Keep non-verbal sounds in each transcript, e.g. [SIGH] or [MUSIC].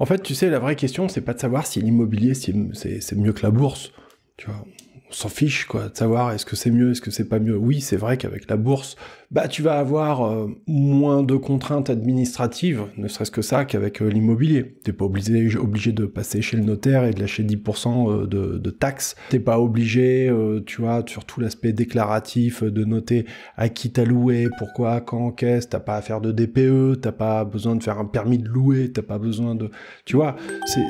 En fait, tu sais, la vraie question, c'est pas de savoir si l'immobilier, c'est mieux que la bourse. Tu vois, on s'en fiche quoi de savoir est-ce que c'est mieux est-ce que c'est pas mieux oui c'est vrai qu'avec la bourse bah tu vas avoir euh, moins de contraintes administratives ne serait-ce que ça qu'avec l'immobilier. Euh, l'immobilier t'es pas obligé obligé de passer chez le notaire et de lâcher 10% euh, de, de taxes t'es pas obligé tu vois sur l'aspect déclaratif de noter à qui t'as loué pourquoi quand qu'est-ce t'as pas à faire de DPE t'as pas besoin de faire un permis de louer t'as pas besoin de tu vois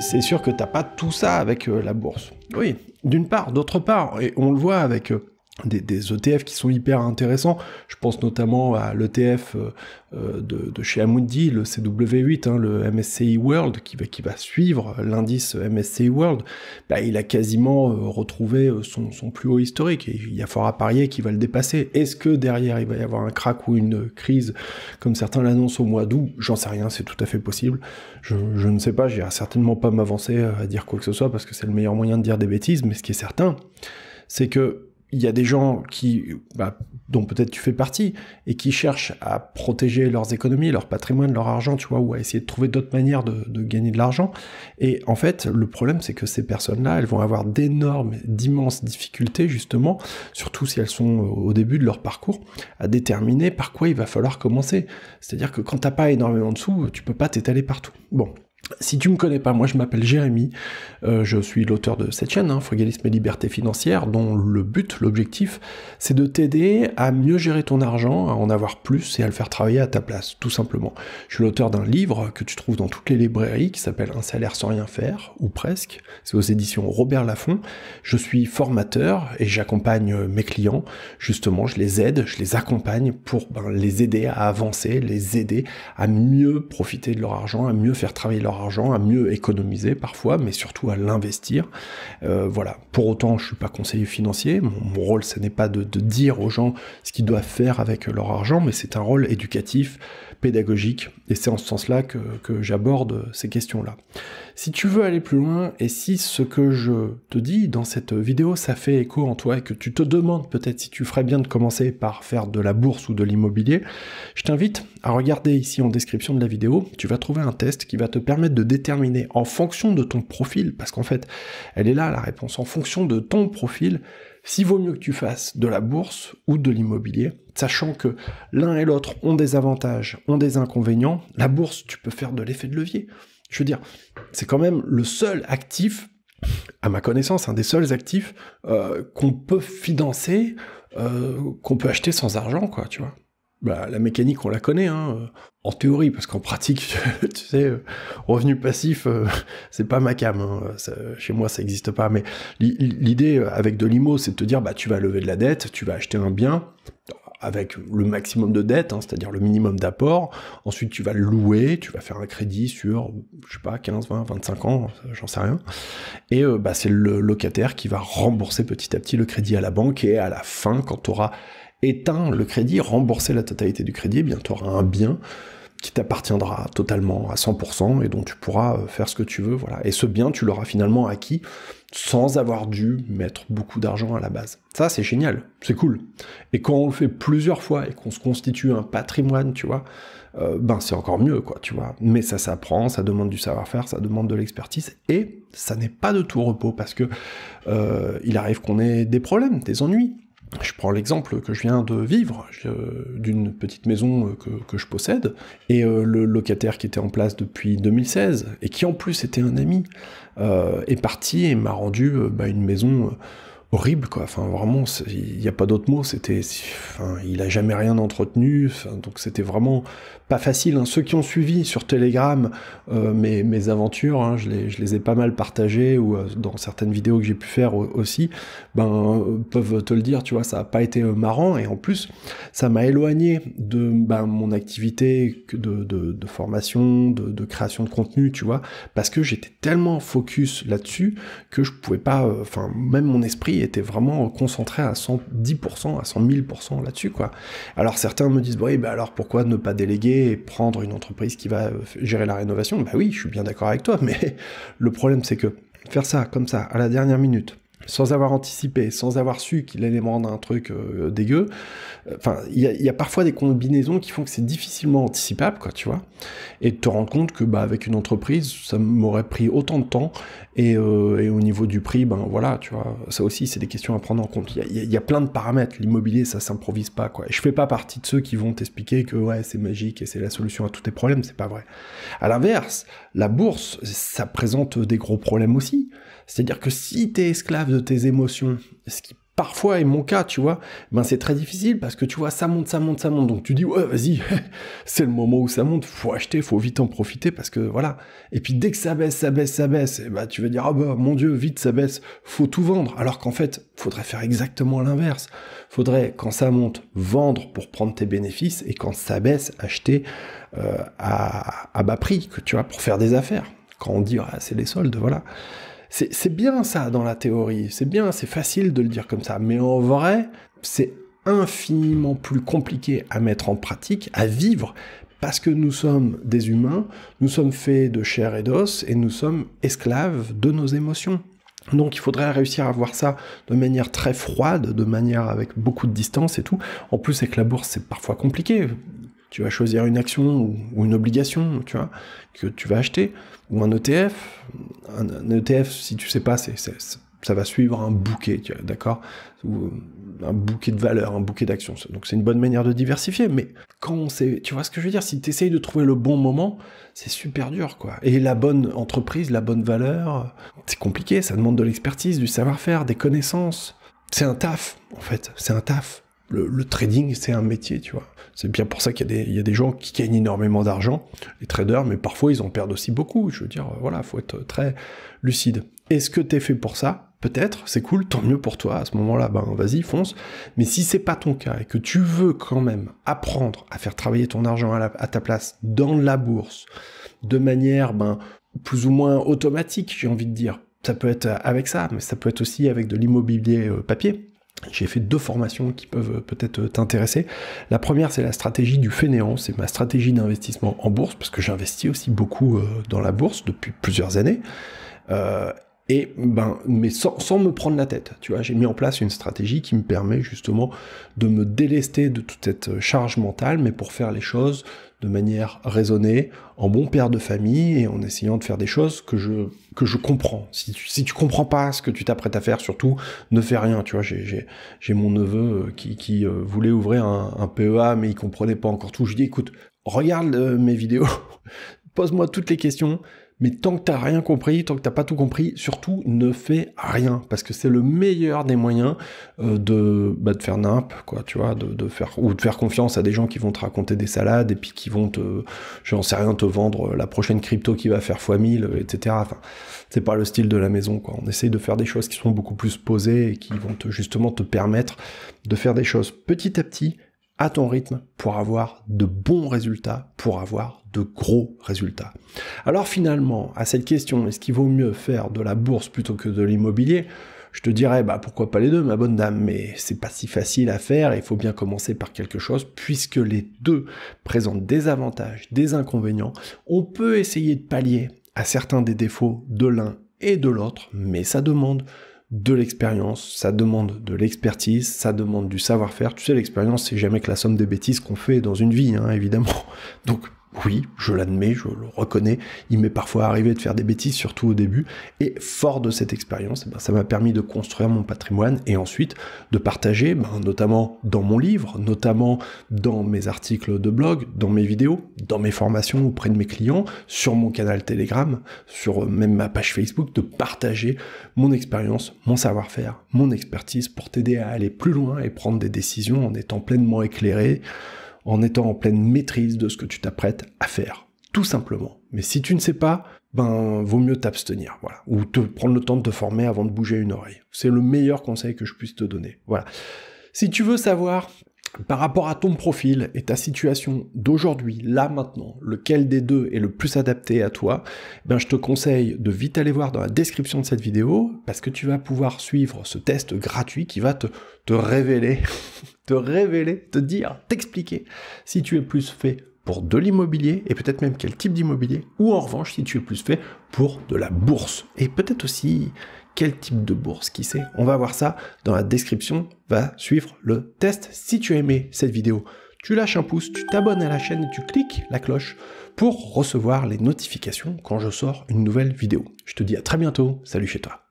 c'est sûr que t'as pas tout ça avec la bourse oui d'une part. D'autre part, et on le voit avec euh, des, ETF e qui sont hyper intéressants. Je pense notamment à l'ETF euh, euh, de, de, chez Amundi, le CW8, hein, le MSCI World, qui va, suivre euh, l'indice MSCI World. Bah, il a quasiment retrouvé son, plus haut historique et il y a fort à parier qu'il va le dépasser. Est-ce que derrière il va y avoir un crack ou une crise, comme certains l'annoncent au mois d'août J'en sais rien, c'est tout à fait possible. Je, ne sais pas, je n'irai certainement pas m'avancer à dire quoi que ce soit parce que c'est le meilleur moyen de dire des bêtises, mais ce qui est certain, c'est que il y a des gens qui, bah, dont peut-être tu fais partie, et qui cherchent à protéger leurs économies, leur patrimoine, leur argent, tu vois, ou à essayer de trouver d'autres manières de, de, gagner de l'argent. Et en fait, le problème, c'est que ces personnes-là, elles vont avoir d'énormes, d'immenses difficultés, justement, surtout si elles sont au début de leur parcours, à déterminer par quoi il va falloir commencer. C'est-à-dire que quand t'as pas énormément de sous, tu peux pas t'étaler partout. Bon, si tu me connais pas, moi je m'appelle Jérémy, euh, je suis l'auteur de cette chaîne, hein, Frugalisme et Liberté Financière, dont le but, l'objectif, c'est de t'aider à mieux gérer ton argent, à en avoir plus et à le faire travailler à ta place, tout simplement. Je suis l'auteur d'un livre que tu trouves dans toutes les librairies qui s'appelle Un salaire sans rien faire, ou presque, c'est aux éditions Robert Laffont. Je suis formateur et j'accompagne euh, mes clients, justement, je les aide, je les accompagne pour ben, les aider à avancer, les aider à mieux profiter de leur argent, à mieux faire travailler leur argent, à mieux économiser parfois, mais surtout à l'investir. Euh, voilà. Pour autant, je suis pas conseiller financier. Mon, rôle, ce n'est pas de dire aux gens ce qu'ils doivent faire avec leur argent, mais c'est un rôle éducatif pédagogique. Et c'est en ce sens-là que, que j'aborde ces questions-là. Si tu veux aller plus loin et si ce que je te dis dans cette vidéo, ça fait écho en toi et que tu te demandes peut-être si tu ferais bien de commencer par faire de la bourse ou de l'immobilier, je t'invite à regarder ici en description de la vidéo. Tu vas trouver un test qui va te permettre de déterminer en fonction de ton profil, parce qu'en fait, elle est là la réponse, en fonction de ton profil, s'il vaut mieux que tu fasses de la bourse ou de l'immobilier, sachant que l'un et l'autre ont des avantages, ont des inconvénients, la bourse, tu peux faire de l'effet de levier. Je veux dire, c'est quand même le seul actif, à ma connaissance, un des seuls actifs euh, qu'on peut financer, euh, qu'on peut acheter sans argent, quoi, tu vois bah, la mécanique, on la connaît, hein, en théorie, parce qu'en pratique, [LAUGHS] tu sais, euh, revenu passif, euh, [LAUGHS] c'est pas ma cam. Hein, chez moi, ça n'existe pas. Mais l'idée euh, avec de l'IMO, c'est de te dire, bah, tu vas lever de la dette, tu vas acheter un bien avec le maximum de dette, hein, c'est-à-dire le minimum d'apport. Ensuite, tu vas le louer, tu vas faire un crédit sur, je sais pas, 15, 20, 25 ans, j'en sais rien. Et bah, c'est le locataire qui va rembourser petit à petit le crédit à la banque. Et à la fin, quand tu auras éteins le crédit, rembourser la totalité du crédit, eh bien tu auras un bien qui t'appartiendra totalement à 100% et dont tu pourras euh, faire ce que tu veux. Voilà. Et ce bien, tu l'auras finalement acquis sans avoir dû mettre beaucoup d'argent à la base. Ça, c'est génial, c'est cool. Et quand on le fait plusieurs fois et qu'on se constitue un patrimoine, tu vois, euh, ben c'est encore mieux, quoi, tu vois. Mais ça s'apprend, ça demande du savoir-faire, ça demande de l'expertise et ça n'est pas de tout repos parce que euh, il arrive qu'on ait des problèmes, des ennuis je prends l'exemple que je viens de vivre d'une petite maison euh, que, je possède, et euh, le locataire qui était en place depuis 2016, et qui en plus était un ami, euh, est parti et m'a rendu bah, une maison horrible, quoi. Enfin, vraiment, il n'y a pas d'autre mot. C'était, enfin, il a jamais rien entretenu. Enfin, donc, c'était vraiment pas facile. Hein. Ceux qui ont suivi sur Telegram euh, mes, aventures, hein, je, les, je, les, ai pas mal partagées ou euh, dans certaines vidéos que j'ai pu faire aussi, ben, euh, peuvent te le dire, tu vois, ça n'a pas été marrant. Et en plus, ça m'a éloigné de ben, mon activité de, de, formation, de, de, création de contenu, tu vois, parce que j'étais tellement focus là-dessus que je pouvais pas, enfin, même mon esprit était vraiment concentré à 110%, à 100 000% là-dessus, quoi. Alors certains me disent, oui, bah alors pourquoi ne pas déléguer et prendre une entreprise qui va gérer la rénovation Bah oui, je suis bien d'accord avec toi, [LAUGHS] mais le problème c'est que faire ça comme ça, à la dernière minute, sans avoir anticipé, sans avoir su qu'il allait me rendre un truc euh, dégueu. Euh, enfin, il y, a parfois des combinaisons qui font que c'est difficilement anticipable, quoi, tu vois. Et te rends compte que, bah, avec une entreprise, ça m'aurait pris autant de temps euh, et, au niveau du prix, ben voilà, tu vois, ça aussi, c'est des questions à prendre en compte. Il y, a plein de paramètres. L'immobilier, ça s'improvise pas, quoi. Et je fais pas partie de ceux qui vont t'expliquer que ouais, c'est magique et c'est la solution à tous tes problèmes. C'est pas vrai. À l'inverse, la bourse, ça présente des gros problèmes aussi. C'est-à-dire que si t'es esclave de tes émotions, ce qui parfois, et mon cas, tu vois, ben c'est très difficile parce que tu vois, ça monte, ça monte, ça monte. Donc tu dis, ouais, vas-y, [LAUGHS] c'est le moment où ça monte, faut acheter, faut vite en profiter parce que voilà. Et puis dès que ça baisse, ça baisse, ça baisse, et eh ben tu vas dire, ah oh mon Dieu, vite, ça baisse, faut tout vendre. Alors qu'en fait, faudrait faire exactement l'inverse. Faudrait, quand ça monte, vendre pour prendre tes bénéfices et quand ça baisse, acheter euh, à, bas prix, que tu vois, pour faire des affaires. Quand on dit, ah, c'est les soldes, voilà. C'est bien ça dans la théorie, c'est bien, c'est facile de le dire comme ça, mais en vrai, c'est infiniment plus compliqué à mettre en pratique, à vivre, parce que nous sommes des humains, nous sommes faits de chair et d'os, et nous sommes esclaves de nos émotions. Donc il faudrait réussir à voir ça de manière très froide, de manière avec beaucoup de distance et tout. En plus avec la bourse c'est parfois compliqué tu vas choisir une action ou, une obligation, tu vois, que tu vas acheter, ou un ETF. Un, ETF, si tu sais pas, ça va suivre un bouquet, d'accord un bouquet de valeurs, un bouquet d'actions. Donc c'est une bonne manière de diversifier, mais quand on sait, tu vois ce que je veux dire, si tu essayes de trouver le bon moment, c'est super dur, quoi. Et la bonne entreprise, la bonne valeur, c'est compliqué, ça demande de l'expertise, du savoir-faire, des connaissances. C'est un taf, en fait, c'est un taf le, trading, c'est un métier, tu vois. C'est bien pour ça qu'il y, a des gens qui gagnent énormément d'argent, les traders, mais parfois ils en perdent aussi beaucoup. Je veux dire, euh, voilà, faut être euh, très lucide. Est-ce que tu es fait pour ça Peut-être, c'est cool, tant mieux pour toi. À ce moment-là, ben vas-y, fonce. Mais si c'est pas ton cas et que tu veux quand même apprendre à faire travailler ton argent à, ta place dans la bourse, de manière ben plus ou moins automatique, j'ai envie de dire. Ça peut être avec ça, mais ça peut être aussi avec de l'immobilier euh, papier j'ai fait deux formations qui peuvent euh, peut-être euh, t'intéresser. La première, c'est la stratégie du fainéant, c'est ma stratégie d'investissement en bourse, parce que j'investis aussi beaucoup euh, dans la bourse depuis plusieurs années. Et ben, mais sans, me prendre la tête, tu vois, j'ai mis en place une stratégie qui me permet justement de me délester de toute cette euh, charge mentale, mais pour faire les choses de manière raisonnée, en bon père de famille et en essayant de faire des choses que je, que je comprends. Si tu, comprends pas ce que tu t'apprêtes à faire, surtout, ne fais rien. Tu vois, j'ai mon neveu euh, qui, qui euh, voulait ouvrir un, PEA, mais il comprenait pas encore tout. Je lui dis, écoute, regarde mes vidéos, [LAUGHS] pose-moi toutes les questions, mais tant que t'as rien compris, tant que t'as pas tout compris, surtout ne fais rien parce que c'est le meilleur des moyens euh, de bah, de faire n'importe quoi, tu vois, de, faire ou de faire confiance à des gens qui vont te raconter des salades et puis qui vont te, j'en sais rien, te vendre euh, la prochaine crypto qui va faire x 1000, etc. Enfin, c'est pas le style de la maison quoi. On essaye de faire des choses qui sont beaucoup plus posées et qui vont justement te permettre de faire des choses petit à petit à ton rythme pour avoir de bons résultats, pour avoir de gros résultats. Alors finalement, à cette question, est-ce qu'il vaut mieux faire de la bourse plutôt que de l'immobilier je te dirais, bah pourquoi pas les deux, ma bonne dame, mais c'est pas si facile à faire, il faut bien commencer par quelque chose, puisque les deux présentent des avantages, des inconvénients. On peut essayer de pallier à certains des défauts de l'un et de l'autre, mais ça demande de l'expérience, ça demande de l'expertise, ça demande du savoir-faire. Tu sais, l'expérience, c'est jamais que la somme des bêtises qu'on fait dans une vie, hein, évidemment. [LAUGHS] Donc, oui, je l'admets, je le reconnais, il m'est parfois arrivé de faire des bêtises, surtout au début, et fort de cette expérience, eh ben, ça m'a permis de construire mon patrimoine et ensuite de partager, ben, notamment dans mon livre, notamment dans mes articles de blog, dans mes vidéos, dans mes formations auprès de mes clients, sur mon canal Telegram, sur euh, même ma page Facebook, de partager mon expérience, mon savoir-faire, mon expertise pour t'aider à aller plus loin et prendre des décisions en étant pleinement éclairé en étant en pleine maîtrise de ce que tu t'apprêtes à faire. Tout simplement. Mais si tu ne sais pas, ben vaut mieux t'abstenir, voilà, ou te prendre le temps de te former avant de bouger une oreille. C'est le meilleur conseil que je puisse te donner. Voilà. Si tu veux savoir par rapport à ton profil et ta situation d'aujourd'hui, là maintenant, lequel des deux est le plus adapté à toi, ben je te conseille de vite aller voir dans la description de cette vidéo parce que tu vas pouvoir suivre ce test gratuit qui va te, te révéler, [LAUGHS] te révéler, te dire, t'expliquer si tu es plus fait pour de l'immobilier et peut-être même quel type d'immobilier, ou en revanche si tu es plus fait pour de la bourse. Et peut-être aussi quel type de bourse, qui sait. On va voir ça dans la description, va suivre le test. Si tu as aimé cette vidéo, tu lâches un pouce, tu t'abonnes à la chaîne et tu cliques la cloche pour recevoir les notifications quand je sors une nouvelle vidéo. Je te dis à très bientôt, salut chez toi.